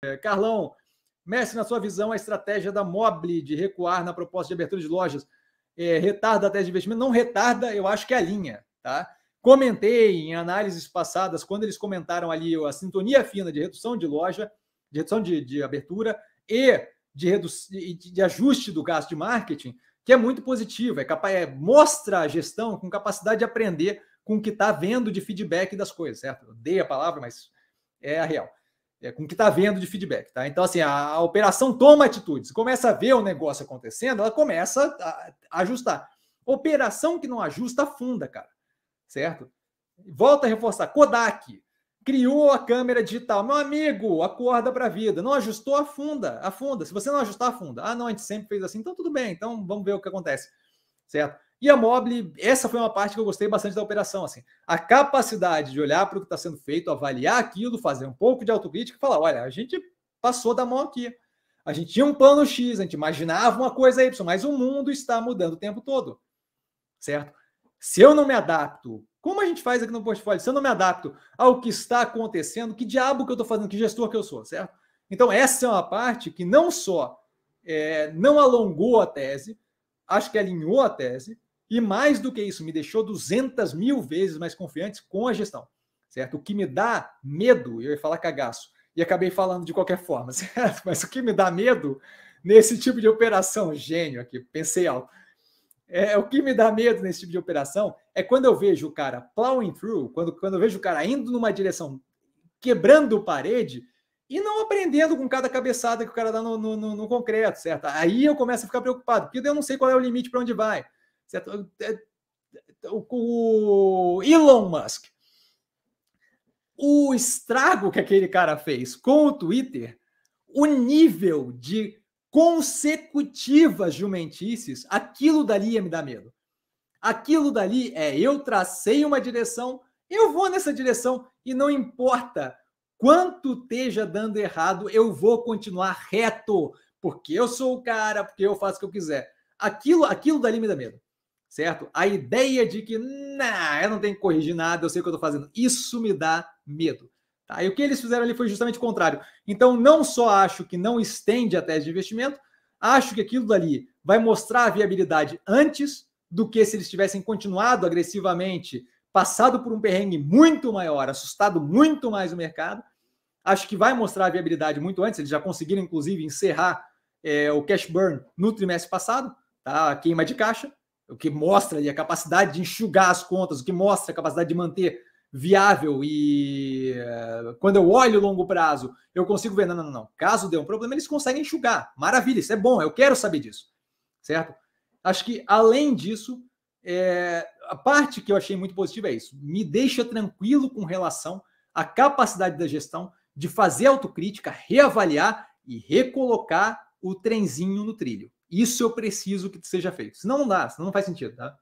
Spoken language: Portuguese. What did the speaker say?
É, Carlão, mestre, na sua visão, a estratégia da Mobile de recuar na proposta de abertura de lojas é, retarda a tese de investimento? Não retarda, eu acho que é a linha. Tá? Comentei em análises passadas, quando eles comentaram ali a sintonia fina de redução de loja, de redução de, de abertura e de, redu de ajuste do gasto de marketing, que é muito positivo, é capaz, é, mostra a gestão com capacidade de aprender com o que está vendo de feedback das coisas, certo? Eu dei a palavra, mas é a real é, com o que está vendo de feedback. Tá? Então, assim, a, a, operação toma atitudes, começa a ver o negócio acontecendo, ela começa a, a ajustar. Operação que não ajusta, afunda, cara. Certo? Volta a reforçar. Kodak criou a câmera digital. Meu amigo, acorda para a vida. Não ajustou, afunda. Afunda. Se você não ajustar, afunda. Ah, não, a gente sempre fez assim. Então, tudo bem. Então, vamos ver o que acontece. Certo? E a Mobile, essa foi uma parte que eu gostei bastante da operação, assim, a capacidade de olhar para o que está sendo feito, avaliar aquilo, fazer um pouco de autocrítica e falar, olha, a gente passou da mão aqui. A gente tinha um plano X, a gente imaginava uma coisa Y, mas o mundo está mudando o tempo todo. Certo? Se eu não me adapto, como a gente faz aqui no portfólio, se eu não me adapto ao que está acontecendo, que diabo que eu estou fazendo, que gestor que eu sou, certo? Então, essa é uma parte que não só é, não alongou a tese, acho que alinhou a tese, e mais do que isso, me deixou 200 mil vezes mais confiante com a gestão, certo? O que me dá medo, eu ia falar cagaço, e acabei falando de qualquer forma, certo? Mas o que me dá medo nesse tipo de operação, gênio aqui, pensei alto. É, o que me dá medo nesse tipo de operação é quando eu vejo o cara plowing through, quando, quando eu vejo o cara indo numa direção, quebrando parede, e não aprendendo com cada cabeçada que o cara dá no, no, no, concreto, certo? Aí eu começo a ficar preocupado, porque eu não sei qual é o limite para onde vai certo? Tá é, é, o Elon Musk. O estrago que aquele cara fez com o Twitter, o nível de consecutivas jumentices, aquilo dali ia me dar medo. Aquilo dali é eu tracei uma direção, eu vou nessa direção e não importa quanto esteja dando errado, eu vou continuar reto, porque eu sou o cara, porque eu faço o que eu quiser. Aquilo, aquilo dali me dá medo certo? A ideia de que, nah, eu não tenho que corrigir nada, eu sei o que eu estou fazendo, isso me dá medo. Tá? E o que eles fizeram ali foi justamente o contrário. Então, não só acho que não estende a tese de investimento, acho que aquilo dali vai mostrar a viabilidade antes do que se eles tivessem continuado agressivamente, passado por um perrengue muito maior, assustado muito mais o mercado. Acho que vai mostrar a viabilidade muito antes. Eles já conseguiram, inclusive, encerrar é, o cash burn no trimestre passado, tá? a queima de caixa o que mostra ali a capacidade de enxugar as contas, o que mostra a capacidade de manter viável e eh, quando eu olho longo prazo, eu consigo ver, não, não, não, caso dê um problema, eles conseguem enxugar. Maravilha, isso é bom, eu quero saber disso, certo? Acho que além disso, é... a parte que eu achei muito positiva é isso, me deixa tranquilo com relação à capacidade da gestão de fazer autocrítica, reavaliar e recolocar o trenzinho no trilho. Isso eu preciso que seja feito. Senão não dá, senão não faz sentido, tá?